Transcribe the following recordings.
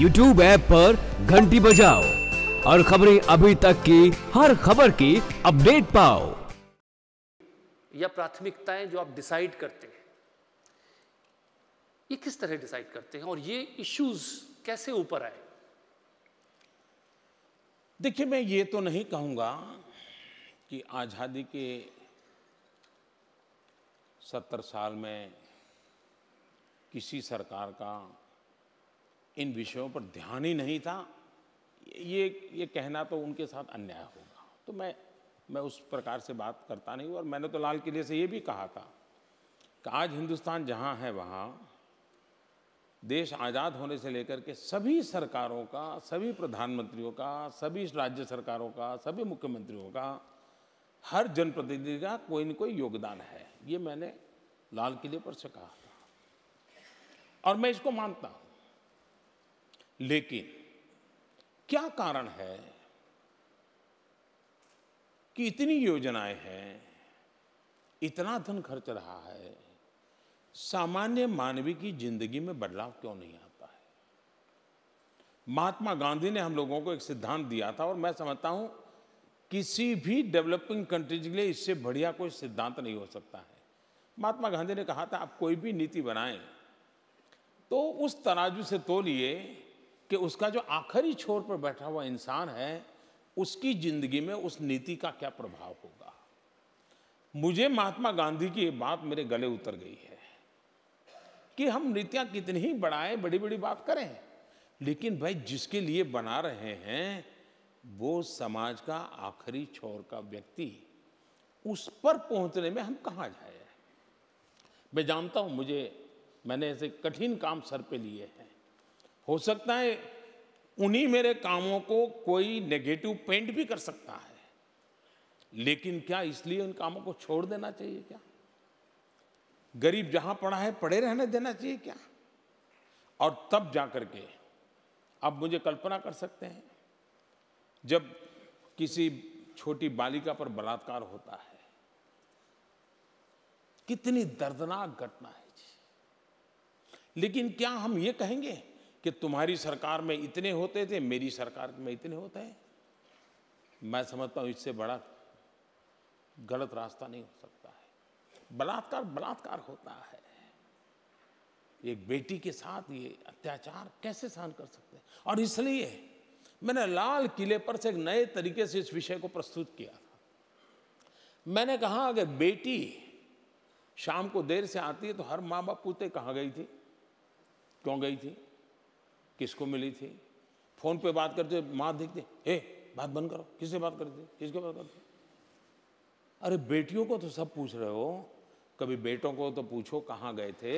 YouTube app पर घंटी बजाओ और खबरें अभी तक की हर खबर की अपडेट पाओ या प्राथमिकताएं जो आप डिसाइड करते हैं ये किस तरह डिसाइड करते हैं और ये इश्यूज कैसे ऊपर आए देखिए मैं ये तो नहीं कहूंगा कि आज़ादी के सत्तर साल में किसी सरकार का इन विषयों पर ध्यान ही नहीं था ये ये कहना तो उनके साथ अन्याय होगा तो मैं मैं उस प्रकार से बात करता नहीं हूँ और मैंने तो लाल किले से ये भी कहा था कि आज हिंदुस्तान जहाँ है वहाँ देश आज़ाद होने से लेकर के सभी सरकारों का सभी प्रधानमंत्रियों का सभी राज्य सरकारों का सभी मुख्यमंत्रियों का हर जनप्रतिनिधि का कोई न कोई योगदान है ये मैंने लाल किले पर से कहा था और मैं इसको मानता हूँ लेकिन क्या कारण है कि इतनी योजनाएं हैं इतना धन खर्च रहा है सामान्य मानवीय की जिंदगी में बदलाव क्यों नहीं आता है महात्मा गांधी ने हम लोगों को एक सिद्धांत दिया था और मैं समझता हूं किसी भी डेवलपिंग कंट्रीज के लिए इससे बढ़िया कोई सिद्धांत नहीं हो सकता है महात्मा गांधी ने कहा था आप कोई भी नीति बनाएं तो उस तराजू से तो लिए कि उसका जो आखिरी छोर पर बैठा हुआ इंसान है उसकी जिंदगी में उस नीति का क्या प्रभाव होगा मुझे महात्मा गांधी की ये बात मेरे गले उतर गई है कि हम नीतियाँ कितनी ही बढ़ाएं बड़ी बड़ी बात करें लेकिन भाई जिसके लिए बना रहे हैं वो समाज का आखिरी छोर का व्यक्ति उस पर पहुंचने में हम कहाँ जाए मैं जानता हूँ मुझे मैंने ऐसे कठिन काम सर पे लिए हैं हो सकता है उन्हीं मेरे कामों को कोई नेगेटिव पेंट भी कर सकता है लेकिन क्या इसलिए उन कामों को छोड़ देना चाहिए क्या गरीब जहां पड़ा है पड़े रहने देना चाहिए क्या और तब जाकर के आप मुझे कल्पना कर सकते हैं जब किसी छोटी बालिका पर बलात्कार होता है कितनी दर्दनाक घटना है जी लेकिन क्या हम ये कहेंगे कि तुम्हारी सरकार में इतने होते थे मेरी सरकार में इतने होते हैं मैं समझता हूँ इससे बड़ा गलत रास्ता नहीं हो सकता है बलात्कार बलात्कार होता है एक बेटी के साथ ये अत्याचार कैसे सहन कर सकते हैं और इसलिए मैंने लाल किले पर से एक नए तरीके से इस विषय को प्रस्तुत किया था मैंने कहा अगर बेटी शाम को देर से आती है तो हर माँ बाप पूछते कहाँ गई थी क्यों गई थी किसको मिली थी फ़ोन पे बात करते माँ देखते हे बात बंद करो किससे बात करते किसके बात करते अरे बेटियों को तो सब पूछ रहे हो कभी बेटों को तो पूछो कहाँ गए थे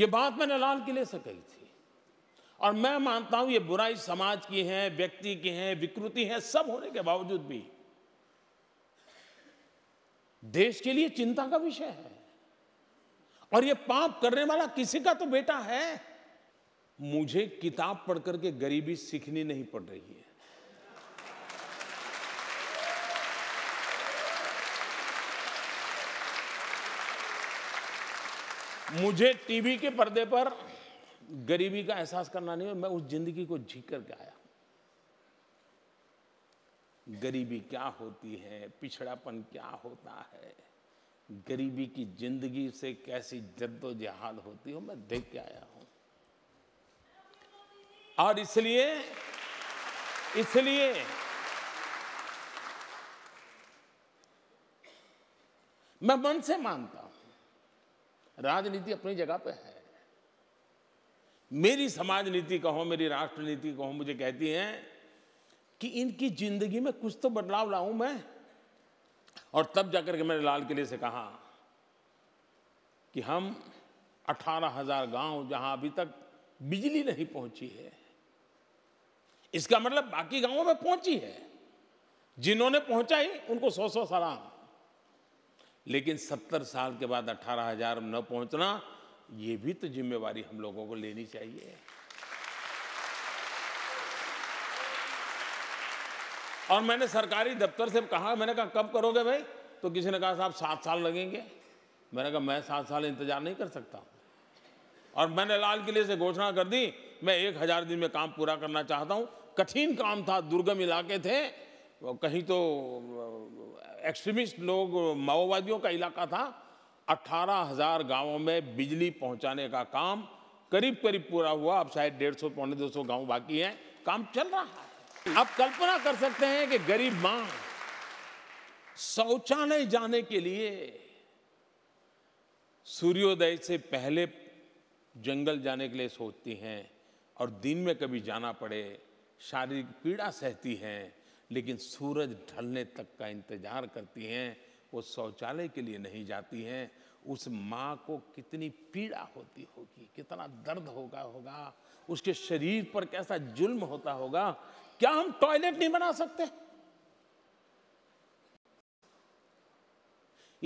ये बात मैंने लाल किले से कही थी और मैं मानता हूं ये बुराई समाज की है व्यक्ति की है विकृति है सब होने के बावजूद भी देश के लिए चिंता का विषय है और ये पाप करने वाला किसी का तो बेटा है मुझे किताब पढ़ करके गरीबी सीखनी नहीं पड़ रही है मुझे टीवी के पर्दे पर गरीबी का एहसास करना नहीं है मैं उस जिंदगी को झीक करके आया गरीबी क्या होती है पिछड़ापन क्या होता है गरीबी की जिंदगी से कैसी जद्दोजहाद होती हो मैं देख के आया हूं और इसलिए इसलिए मैं मन से मानता हूं राजनीति अपनी जगह पे है मेरी समाज नीति कहो मेरी राष्ट्र नीति कहो मुझे कहती है कि इनकी जिंदगी में कुछ तो बदलाव लाऊं मैं और तब जाकर के मैंने लाल किले से कहा कि हम अठारह हजार गांव जहां अभी तक बिजली नहीं पहुंची है इसका मतलब बाकी गांवों में पहुंची है जिन्होंने पहुंचाई उनको सौ सौ सलाम लेकिन सत्तर साल के बाद अठारह हजार न पहुंचना ये भी तो जिम्मेवारी हम लोगों को लेनी चाहिए और मैंने सरकारी दफ्तर से कहा मैंने कहा कब करोगे भाई तो किसी ने कहा साहब सात साल लगेंगे मैंने कहा मैं सात साल इंतजार नहीं कर सकता और मैंने लाल किले से घोषणा कर दी मैं एक हज़ार दिन में काम पूरा करना चाहता हूँ कठिन काम था दुर्गम इलाके थे कहीं तो एक्सट्रीमिस्ट लोग माओवादियों का इलाका था अट्ठारह हज़ार गाँवों में बिजली पहुँचाने का काम करीब करीब पूरा हुआ अब शायद डेढ़ सौ पौने दो सौ गाँव बाकी हैं काम चल रहा है आप कल्पना कर सकते हैं कि गरीब मां शौचालय जाने के लिए सूर्योदय से पहले जंगल जाने के लिए सोचती हैं और दिन में कभी जाना पड़े शारीरिक पीड़ा सहती हैं लेकिन सूरज ढलने तक का इंतजार करती हैं वो शौचालय के लिए नहीं जाती हैं उस माँ को कितनी पीड़ा होती होगी कितना दर्द होगा होगा उसके शरीर पर कैसा जुल्म होता होगा क्या हम टॉयलेट नहीं बना सकते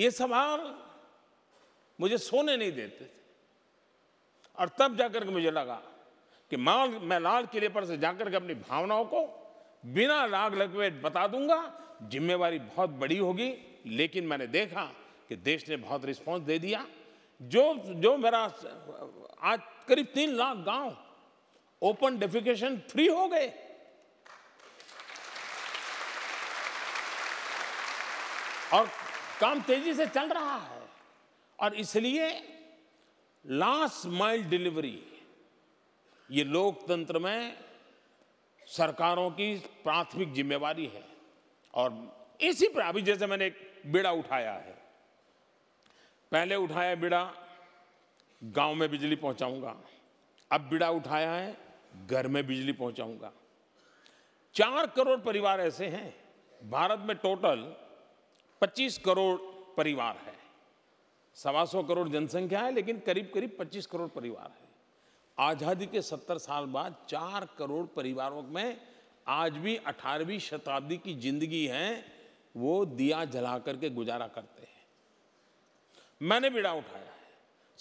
ये सवाल मुझे सोने नहीं देते थे और तब जाकर के मुझे लगा कि माल मैं लाल किले पर से जाकर के अपनी भावनाओं को बिना राग लगवे बता दूंगा जिम्मेवारी बहुत बड़ी होगी लेकिन मैंने देखा कि देश ने बहुत रिस्पांस दे दिया जो जो मेरा आज करीब तीन लाख गांव ओपन डेफिकेशन फ्री हो गए और काम तेजी से चल रहा है और इसलिए लास्ट माइल डिलीवरी ये लोकतंत्र में सरकारों की प्राथमिक जिम्मेवारी है और इसी पर अभी जैसे मैंने एक बेड़ा उठाया है पहले उठाया बेड़ा गांव में बिजली पहुंचाऊंगा अब बिड़ा उठाया है घर में बिजली पहुंचाऊंगा चार करोड़ परिवार ऐसे हैं भारत में टोटल 25 करोड़ परिवार है सवा सौ करोड़ जनसंख्या है लेकिन करीब करीब 25 करोड़ परिवार है आज़ादी के 70 साल बाद 4 करोड़ परिवारों में आज भी 18वीं शताब्दी की जिंदगी है वो दिया जला करके गुजारा करते हैं मैंने बिड़ा उठाया है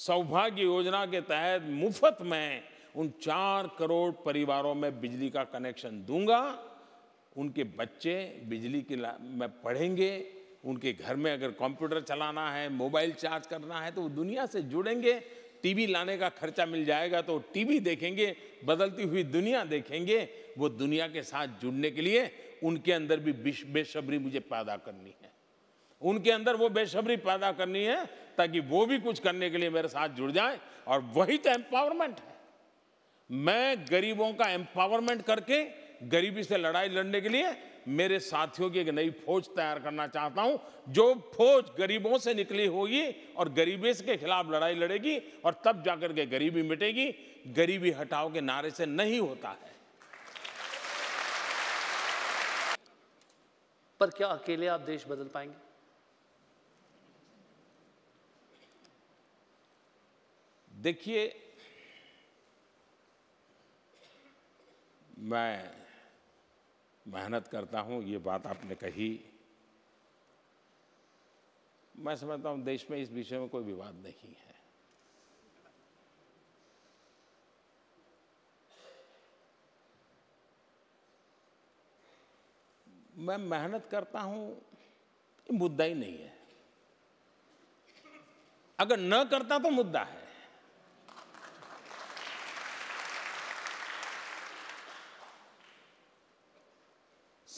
सौभाग्य योजना के तहत मुफ्त में उन चार करोड़ परिवारों में बिजली का कनेक्शन दूंगा उनके बच्चे बिजली के में पढ़ेंगे उनके घर में अगर कंप्यूटर चलाना है मोबाइल चार्ज करना है तो वो दुनिया से जुड़ेंगे टीवी लाने का खर्चा मिल जाएगा तो टीवी देखेंगे बदलती हुई दुनिया देखेंगे वो दुनिया के साथ जुड़ने के लिए उनके अंदर भी बेसब्री मुझे पैदा करनी है उनके अंदर वो बेसब्री पैदा करनी है ताकि वो भी कुछ करने के लिए मेरे साथ जुड़ जाए और वही तो एम्पावरमेंट है मैं गरीबों का एम्पावरमेंट करके गरीबी से लड़ाई लड़ने के लिए मेरे साथियों की एक नई फौज तैयार करना चाहता हूं जो फौज गरीबों से निकली होगी और गरीबी के खिलाफ लड़ाई लड़ेगी और तब जाकर के गरीबी मिटेगी गरीबी हटाओ के नारे से नहीं होता है पर क्या अकेले आप देश बदल पाएंगे देखिए मैं मेहनत करता हूँ ये बात आपने कही मैं समझता हूँ देश में इस विषय में कोई विवाद नहीं है मैं मेहनत करता हूँ मुद्दा ही नहीं है अगर न करता तो मुद्दा है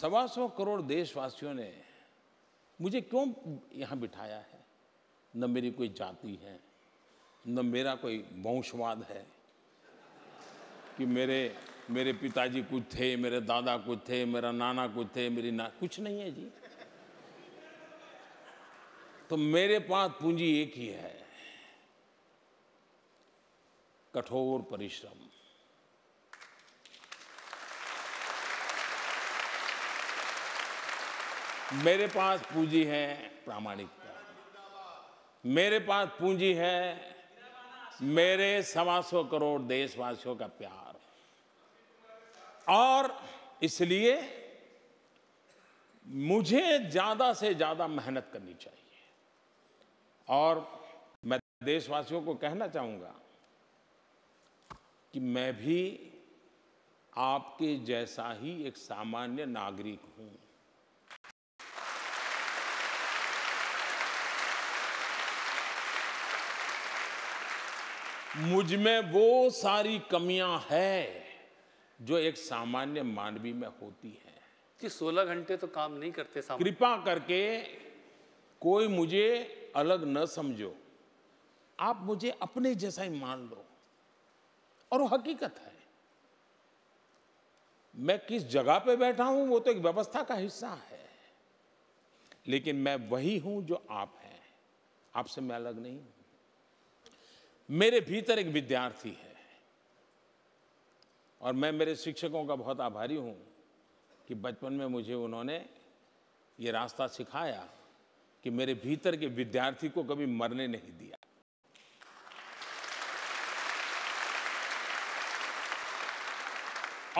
सवा सौ करोड़ देशवासियों ने मुझे क्यों यहाँ बिठाया है न मेरी कोई जाति है न मेरा कोई वंशवाद है कि मेरे मेरे पिताजी कुछ थे मेरे दादा कुछ थे मेरा नाना कुछ थे मेरी ना कुछ नहीं है जी तो मेरे पास पूंजी एक ही है कठोर परिश्रम मेरे पास पूंजी है प्रामाणिकता मेरे पास पूंजी है मेरे सवा सौ करोड़ देशवासियों का प्यार और इसलिए मुझे ज़्यादा से ज़्यादा मेहनत करनी चाहिए और मैं देशवासियों को कहना चाहूंगा कि मैं भी आपके जैसा ही एक सामान्य नागरिक हूँ मुझ में वो सारी कमियां हैं जो एक सामान्य मानवी में होती है कि सोलह घंटे तो काम नहीं करते कृपा करके कोई मुझे अलग न समझो आप मुझे अपने जैसा ही मान लो और वो हकीकत है मैं किस जगह पे बैठा हूं वो तो एक व्यवस्था का हिस्सा है लेकिन मैं वही हूं जो आप हैं आपसे मैं अलग नहीं हूं मेरे भीतर एक विद्यार्थी है और मैं मेरे शिक्षकों का बहुत आभारी हूँ कि बचपन में मुझे उन्होंने ये रास्ता सिखाया कि मेरे भीतर के विद्यार्थी को कभी मरने नहीं दिया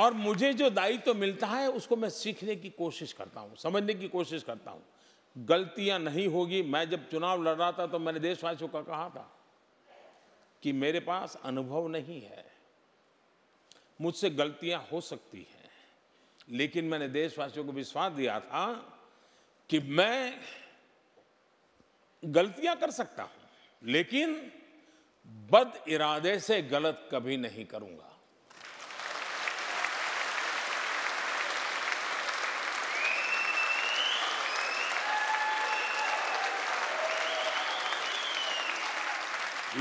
और मुझे जो दायित्व तो मिलता है उसको मैं सीखने की कोशिश करता हूँ समझने की कोशिश करता हूँ गलतियाँ नहीं होगी मैं जब चुनाव लड़ रहा था तो मैंने देशवासियों का कहा था कि मेरे पास अनुभव नहीं है मुझसे गलतियां हो सकती हैं लेकिन मैंने देशवासियों को विश्वास दिया था कि मैं गलतियां कर सकता हूं लेकिन बद इरादे से गलत कभी नहीं करूंगा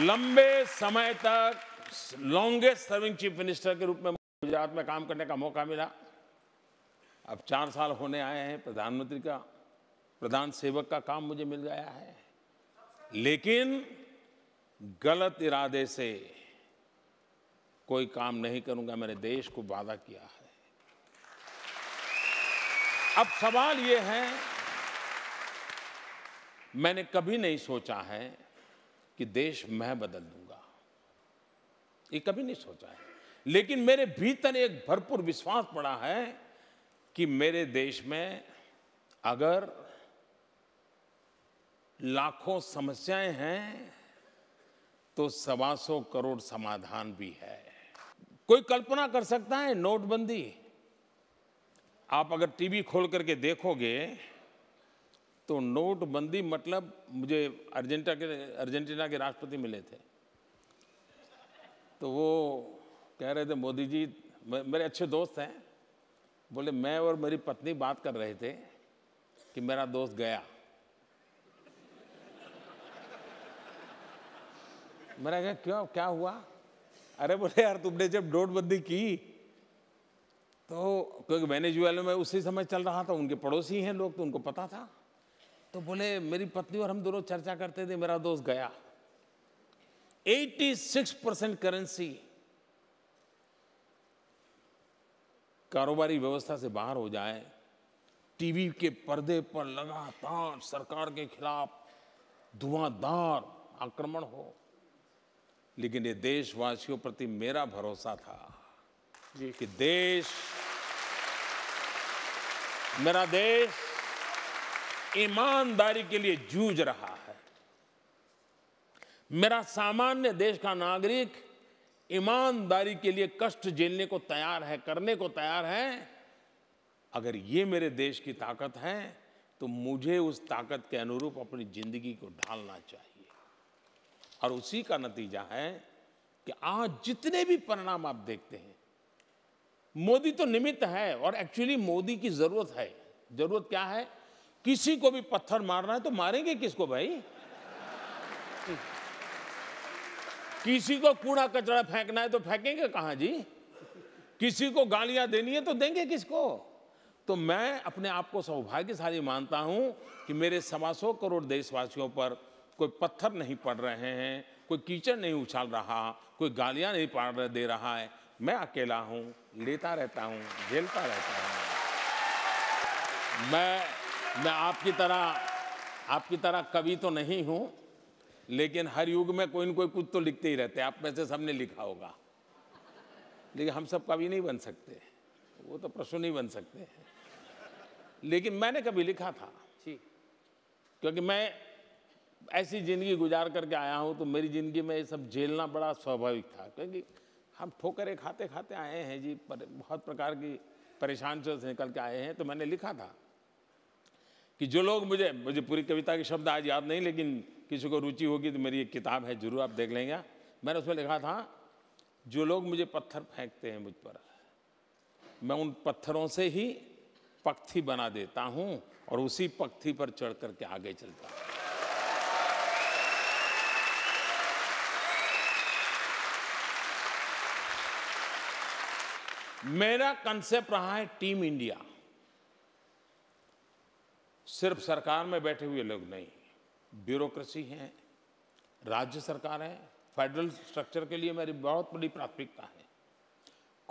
लंबे समय तक लॉन्गेस्ट सर्विंग चीफ मिनिस्टर के रूप में गुजरात में काम करने का मौका मिला अब चार साल होने आए हैं प्रधानमंत्री का प्रधान सेवक का काम मुझे मिल गया है लेकिन गलत इरादे से कोई काम नहीं करूंगा मैंने देश को वादा किया है अब सवाल ये है मैंने कभी नहीं सोचा है कि देश मैं बदल दूंगा ये कभी नहीं सोचा है लेकिन मेरे भीतर एक भरपूर विश्वास पड़ा है कि मेरे देश में अगर लाखों समस्याएं हैं तो सवा सौ करोड़ समाधान भी है कोई कल्पना कर सकता है नोटबंदी आप अगर टीवी खोल करके देखोगे तो नोटबंदी मतलब मुझे अर्जेंटा के अर्जेंटीना के राष्ट्रपति मिले थे तो वो कह रहे थे मोदी जी मेरे अच्छे दोस्त हैं बोले मैं और मेरी पत्नी बात कर रहे थे कि मेरा दोस्त गया मैंने कहा क्यों क्या हुआ अरे बोले यार तुमने जब नोटबंदी की तो क्योंकि वेनेजुएला में उसी समय चल रहा था उनके पड़ोसी हैं लोग तो उनको पता था तो बोले मेरी पत्नी और हम दोनों चर्चा करते थे मेरा दोस्त गया 86 परसेंट करेंसी कारोबारी व्यवस्था से बाहर हो जाए टीवी के पर्दे पर लगातार सरकार के खिलाफ धुआंधार आक्रमण हो लेकिन ये देशवासियों प्रति मेरा भरोसा था जी। कि देश मेरा देश ईमानदारी के लिए जूझ रहा है मेरा सामान्य देश का नागरिक ईमानदारी के लिए कष्ट झेलने को तैयार है करने को तैयार है अगर ये मेरे देश की ताकत है तो मुझे उस ताकत के अनुरूप अपनी जिंदगी को ढालना चाहिए और उसी का नतीजा है कि आज जितने भी परिणाम आप देखते हैं मोदी तो निमित्त है और एक्चुअली मोदी की जरूरत है जरूरत क्या है किसी को भी पत्थर मारना है तो मारेंगे किसको भाई किसी को कूड़ा कचरा फेंकना है तो फेंकेंगे कहाँ जी किसी को गालियां देनी है तो देंगे किसको तो मैं अपने आप को सौभाग्यशाली मानता हूं कि मेरे सवा सौ करोड़ देशवासियों पर कोई पत्थर नहीं पड़ रहे हैं कोई कीचड़ नहीं उछाल रहा कोई गालियां नहीं पड़ दे रहा है मैं अकेला हूँ लेता रहता हूँ झेलता रहता हूँ मैं मैं आपकी तरह आपकी तरह कवि तो नहीं हूँ लेकिन हर युग में कोई न कोई कुछ तो लिखते ही रहते हैं आप में से सबने लिखा होगा लेकिन हम सब कवि नहीं बन सकते वो तो प्रश्न नहीं बन सकते हैं लेकिन मैंने कभी लिखा था जी क्योंकि मैं ऐसी ज़िंदगी गुजार करके आया हूँ तो मेरी ज़िंदगी में ये सब झेलना बड़ा स्वाभाविक था क्योंकि हम ठोकरे खाते खाते आए हैं जी पर बहुत प्रकार की परेशानियों से निकल के आए हैं तो मैंने लिखा था कि जो लोग मुझे मुझे पूरी कविता के शब्द आज याद नहीं लेकिन किसी को रुचि होगी तो मेरी एक किताब है जरूर आप देख लेंगे मैंने उसमें लिखा था जो लोग मुझे पत्थर फेंकते हैं मुझ पर मैं उन पत्थरों से ही पक्षी बना देता हूँ और उसी पक्षी पर चढ़ करके आगे चलता हूँ मेरा कंसेप्ट रहा है टीम इंडिया सिर्फ सरकार में बैठे हुए लोग नहीं ब्यूरोक्रेसी हैं राज्य सरकार है फेडरल स्ट्रक्चर के लिए मेरी बहुत बड़ी प्राथमिकता है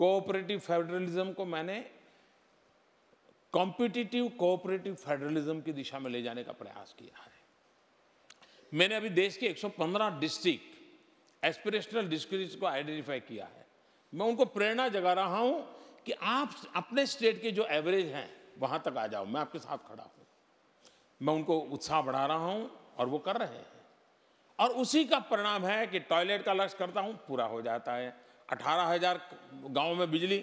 कोऑपरेटिव फेडरलिज्म को मैंने कॉम्पिटिटिव कोऑपरेटिव फेडरलिज्म की दिशा में ले जाने का प्रयास किया है मैंने अभी देश के 115 डिस्ट्रिक्ट एस्पिरेशनल डिस्ट्रिक्ट को आइडेंटिफाई किया है मैं उनको प्रेरणा जगा रहा हूं कि आप अपने स्टेट के जो एवरेज हैं वहां तक आ जाओ मैं आपके साथ खड़ा मैं उनको उत्साह बढ़ा रहा हूं और वो कर रहे हैं और उसी का परिणाम है कि टॉयलेट का लक्ष्य करता हूं पूरा हो जाता है अठारह हजार गाँव में बिजली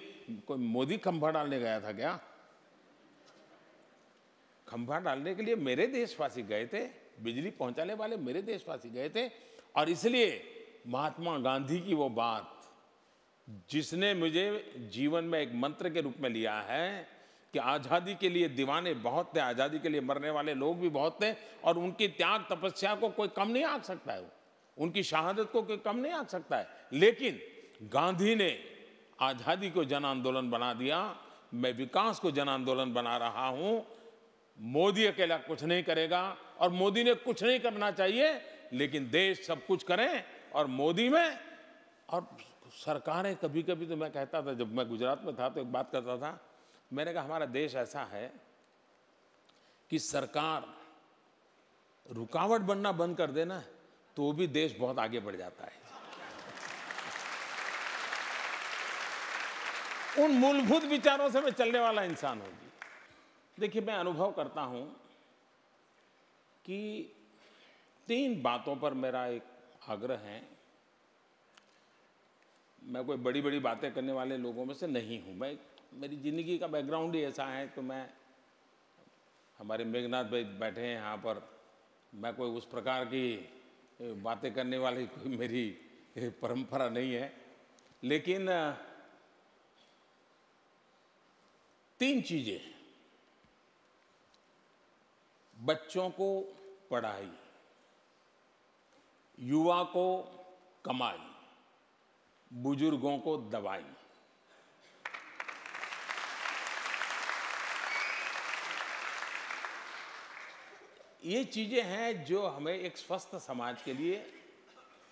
कोई मोदी खंभा डालने गया था क्या खंभा डालने के लिए मेरे देशवासी गए थे बिजली पहुंचाने वाले मेरे देशवासी गए थे और इसलिए महात्मा गांधी की वो बात जिसने मुझे जीवन में एक मंत्र के रूप में लिया है कि आज़ादी के लिए दीवाने बहुत थे आज़ादी के लिए मरने वाले लोग भी बहुत थे और उनकी त्याग तपस्या को कोई कम नहीं आँक सकता है उनकी शहादत को कोई कम नहीं आँक सकता है लेकिन गांधी ने आज़ादी को जन आंदोलन बना दिया मैं विकास को जन आंदोलन बना रहा हूँ मोदी अकेला कुछ नहीं करेगा और मोदी ने कुछ नहीं करना चाहिए लेकिन देश सब कुछ करें और मोदी में और सरकारें कभी कभी तो मैं कहता था जब मैं गुजरात में था तो एक बात करता था मैंने कहा हमारा देश ऐसा है कि सरकार रुकावट बनना बंद कर देना तो भी देश बहुत आगे बढ़ जाता है उन मूलभूत विचारों से मैं चलने वाला इंसान होगी देखिए मैं अनुभव करता हूं कि तीन बातों पर मेरा एक आग्रह है मैं कोई बड़ी बड़ी बातें करने वाले लोगों में से नहीं हूं मैं मेरी ज़िंदगी का बैकग्राउंड ही ऐसा है कि मैं हमारे मेघनाथ भाई बैठे हैं यहाँ पर मैं कोई उस प्रकार की बातें करने वाली कोई मेरी परंपरा नहीं है लेकिन तीन चीज़ें बच्चों को पढ़ाई युवा को कमाई बुजुर्गों को दवाई ये चीज़ें हैं जो हमें एक स्वस्थ समाज के लिए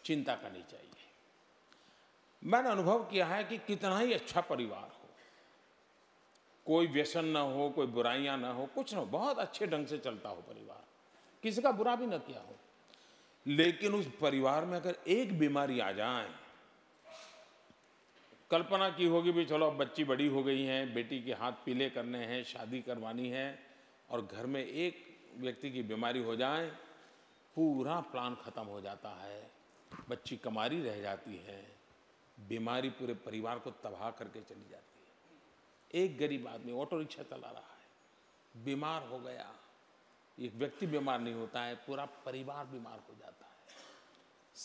चिंता करनी चाहिए मैंने अनुभव किया है कि कितना ही अच्छा परिवार हो कोई व्यसन ना हो कोई बुराइयां ना हो कुछ ना हो बहुत अच्छे ढंग से चलता हो परिवार किसी का बुरा भी ना किया हो लेकिन उस परिवार में अगर एक बीमारी आ जाए कल्पना की होगी भी चलो अब बच्ची बड़ी हो गई है बेटी के हाथ पीले करने हैं शादी करवानी है और घर में एक व्यक्ति की बीमारी हो जाए पूरा प्लान ख़त्म हो जाता है बच्ची कमारी रह जाती है बीमारी पूरे परिवार को तबाह करके चली जाती है एक गरीब आदमी ऑटो रिक्शा चला रहा है बीमार हो गया एक व्यक्ति बीमार नहीं होता है पूरा परिवार बीमार हो जाता है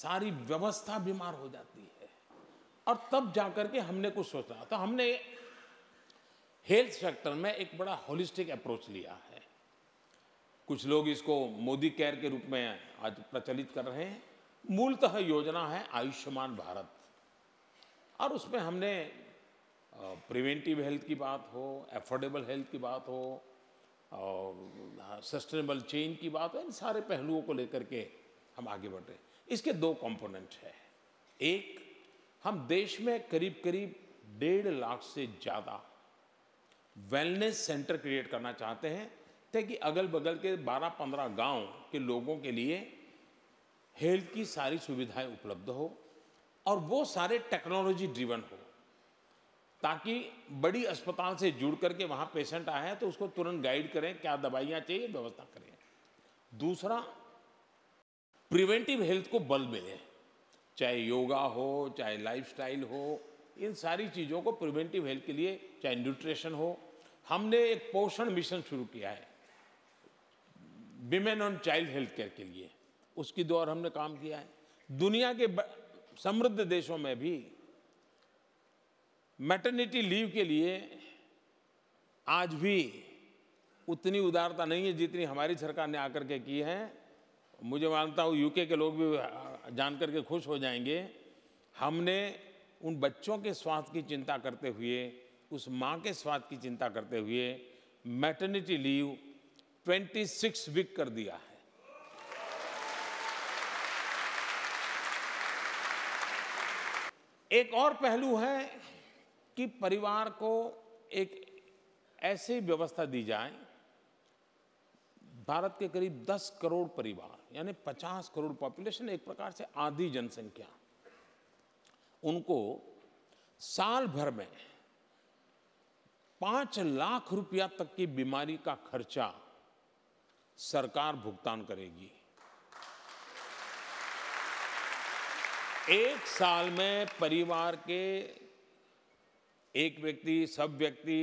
सारी व्यवस्था बीमार हो जाती है और तब जाकर के हमने कुछ सोचा तो हमने हेल्थ सेक्टर में एक बड़ा होलिस्टिक अप्रोच लिया है कुछ लोग इसको मोदी केयर के रूप में आज प्रचलित कर रहे हैं मूलतः योजना है आयुष्मान भारत और उसमें हमने प्रिवेंटिव हेल्थ की बात हो एफोर्डेबल हेल्थ की बात हो और सस्टेनेबल चेन की बात हो इन सारे पहलुओं को लेकर के हम आगे बढ़ रहे हैं इसके दो कंपोनेंट है एक हम देश में करीब करीब डेढ़ लाख से ज़्यादा वेलनेस सेंटर क्रिएट करना चाहते हैं थे कि अगल बगल के 12-15 गांव के लोगों के लिए हेल्थ की सारी सुविधाएं उपलब्ध हो और वो सारे टेक्नोलॉजी ड्रिवन हो ताकि बड़ी अस्पताल से जुड़ करके वहाँ पेशेंट आया है तो उसको तुरंत गाइड करें क्या दवाइयाँ चाहिए व्यवस्था करें दूसरा प्रिवेंटिव हेल्थ को बल मिले चाहे योगा हो चाहे लाइफस्टाइल हो इन सारी चीज़ों को प्रिवेंटिव हेल्थ के लिए चाहे न्यूट्रिशन हो हमने एक पोषण मिशन शुरू किया है women on child health care के लिए उसकी दौर हमने काम किया है दुनिया के समृद्ध देशों में भी मैटर्निटी लीव के लिए आज भी उतनी उदारता नहीं है जितनी हमारी सरकार ने आकर के की है मुझे मानता हूँ यूके के लोग भी जान करके खुश हो जाएंगे हमने उन बच्चों के स्वास्थ्य की चिंता करते हुए उस माँ के स्वास्थ्य की चिंता करते हुए मैटर्निटी लीव 26 वीक कर दिया है एक और पहलू है कि परिवार को एक ऐसी व्यवस्था दी जाए भारत के करीब 10 करोड़ परिवार यानी 50 करोड़ पॉपुलेशन एक प्रकार से आधी जनसंख्या उनको साल भर में पांच लाख रुपया तक की बीमारी का खर्चा सरकार भुगतान करेगी एक साल में परिवार के एक व्यक्ति सब व्यक्ति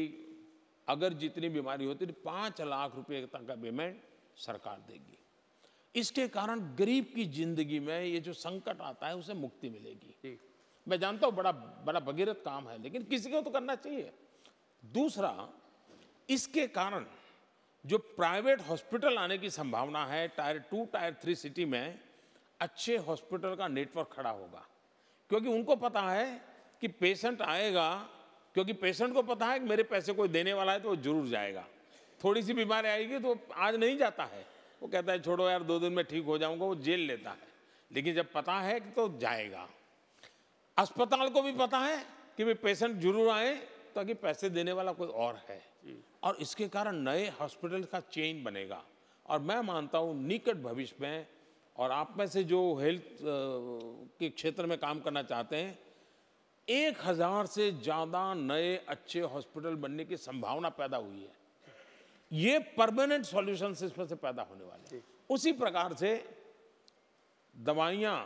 अगर जितनी बीमारी होती है पांच लाख रुपए तक का पेमेंट सरकार देगी इसके कारण गरीब की जिंदगी में ये जो संकट आता है उसे मुक्ति मिलेगी मैं जानता हूं बड़ा बड़ा भगीरथ काम है लेकिन किसी को तो करना चाहिए दूसरा इसके कारण जो प्राइवेट हॉस्पिटल आने की संभावना है tier two tier three city में अच्छे हॉस्पिटल का नेटवर्क खड़ा होगा क्योंकि उनको पता है कि पेशेंट आएगा क्योंकि पेशेंट को पता है कि मेरे पैसे कोई देने वाला है तो वो जरूर जाएगा थोड़ी सी बीमारी आएगी तो आज नहीं जाता है वो कहता है छोड़ो यार दो दिन में ठीक हो जाऊंगा वो जेल लेता है लेकिन जब पता है कि तो जाएगा अस्पताल को भी पता है कि भाई पेशेंट जरूर आए ताकि पैसे देने वाला कोई और है और इसके कारण नए हॉस्पिटल का चेन बनेगा और मैं मानता हूँ निकट भविष्य में और आप में से जो हेल्थ के क्षेत्र में काम करना चाहते हैं एक हज़ार से ज़्यादा नए अच्छे हॉस्पिटल बनने की संभावना पैदा हुई है ये परमानेंट सॉल्यूशन इसमें से पैदा होने वाले हैं उसी प्रकार से दवाइयाँ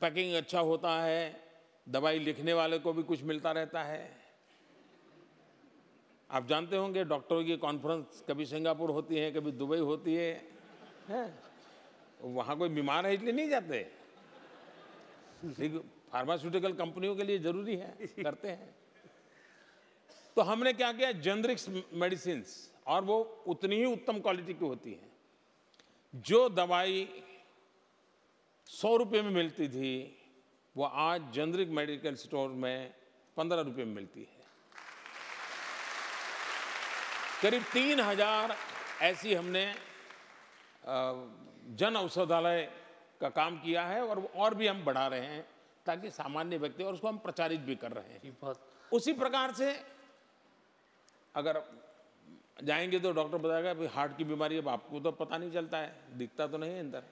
पैकिंग अच्छा होता है दवाई लिखने वाले को भी कुछ मिलता रहता है आप जानते होंगे डॉक्टरों की कॉन्फ्रेंस कभी सिंगापुर होती है कभी दुबई होती है हैं वहाँ कोई बीमार है इसलिए नहीं जाते फार्मास्यूटिकल कंपनियों के लिए ज़रूरी है करते हैं तो हमने क्या किया जेनरिक्स मेडिसिन और वो उतनी ही उत्तम क्वालिटी की होती है जो दवाई सौ रुपये में मिलती थी वो आज जेनरिक मेडिकल स्टोर में पंद्रह रुपये में मिलती है करीब तीन हजार ऐसी हमने जन औषधालय का काम किया है और और भी हम बढ़ा रहे हैं ताकि सामान्य व्यक्ति और उसको हम प्रचारित भी कर रहे हैं उसी प्रकार से अगर जाएंगे तो डॉक्टर बताएगा भाई हार्ट की बीमारी अब आपको तो पता नहीं चलता है दिखता तो नहीं है अंदर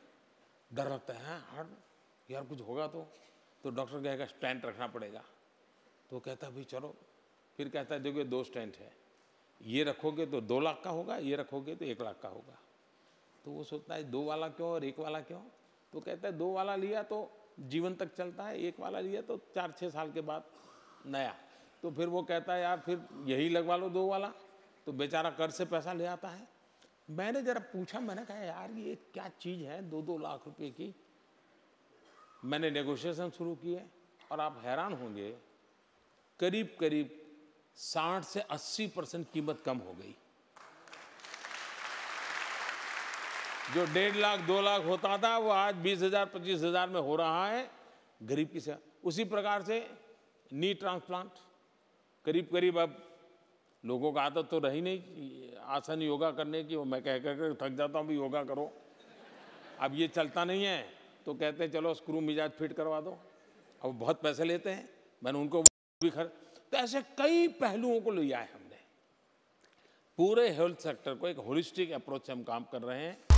डर लगता है हाँ, हार्ट यार कुछ होगा तो तो डॉक्टर कहेगा स्टैंड रखना पड़ेगा तो कहता है भाई चलो फिर कहता है देखिए दो स्टैंड है ये रखोगे तो दो लाख का होगा ये रखोगे तो एक लाख का होगा तो वो सोचता है दो वाला क्यों और एक वाला क्यों तो कहता है दो वाला लिया तो जीवन तक चलता है एक वाला लिया तो चार छः साल के बाद नया तो फिर वो कहता है यार फिर यही लगवा लो दो वाला तो बेचारा कर से पैसा ले आता है मैंने ज़रा पूछा मैंने कहा यार ये क्या चीज़ है दो दो लाख रुपए की मैंने नेगोशिएशन शुरू की है और आप हैरान होंगे करीब करीब साठ से अस्सी परसेंट कीमत कम हो गई जो डेढ़ लाख दो लाख होता था वो आज बीस हजार पच्चीस हजार में हो रहा है गरीब की सेवा उसी प्रकार से नी ट्रांसप्लांट करीब करीब अब लोगों का आदत तो रही नहीं आसन योगा करने की मैं कह कर थक जाता हूँ भी योगा करो अब ये चलता नहीं है तो कहते हैं चलो स्क्रू मिजाज फिट करवा दो अब बहुत पैसे लेते हैं मैंने उनको भी खर्च तो ऐसे कई पहलुओं को लिया है हमने पूरे हेल्थ सेक्टर को एक होलिस्टिक अप्रोच से हम काम कर रहे हैं